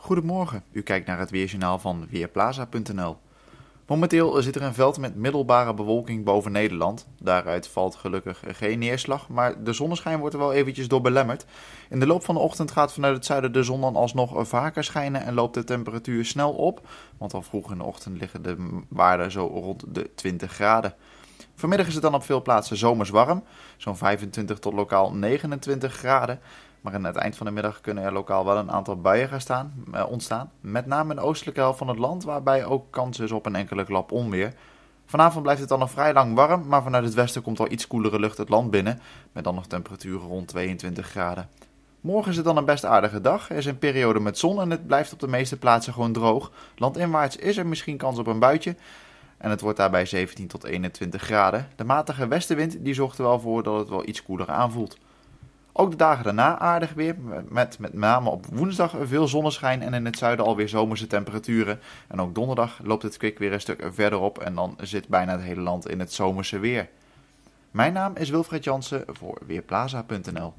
Goedemorgen, u kijkt naar het weerjournaal van Weerplaza.nl. Momenteel zit er een veld met middelbare bewolking boven Nederland. Daaruit valt gelukkig geen neerslag, maar de zonneschijn wordt er wel eventjes door belemmerd. In de loop van de ochtend gaat vanuit het zuiden de zon dan alsnog vaker schijnen en loopt de temperatuur snel op. Want al vroeg in de ochtend liggen de waarden zo rond de 20 graden. Vanmiddag is het dan op veel plaatsen zomers warm, zo'n 25 tot lokaal 29 graden. Maar aan het eind van de middag kunnen er lokaal wel een aantal buien gaan staan, eh, ontstaan. Met name in de oostelijke helft van het land, waarbij ook kans is op een enkele klap onweer. Vanavond blijft het dan nog vrij lang warm, maar vanuit het westen komt al iets koelere lucht het land binnen. Met dan nog temperaturen rond 22 graden. Morgen is het dan een best aardige dag. Er is een periode met zon en het blijft op de meeste plaatsen gewoon droog. Landinwaarts is er misschien kans op een buitje. En het wordt daarbij 17 tot 21 graden. De matige westenwind die zorgt er wel voor dat het wel iets koeler aanvoelt. Ook de dagen daarna aardig weer, met met name op woensdag veel zonneschijn en in het zuiden alweer zomerse temperaturen. En ook donderdag loopt het kwik weer een stuk verder op en dan zit bijna het hele land in het zomerse weer. Mijn naam is Wilfred Jansen voor Weerplaza.nl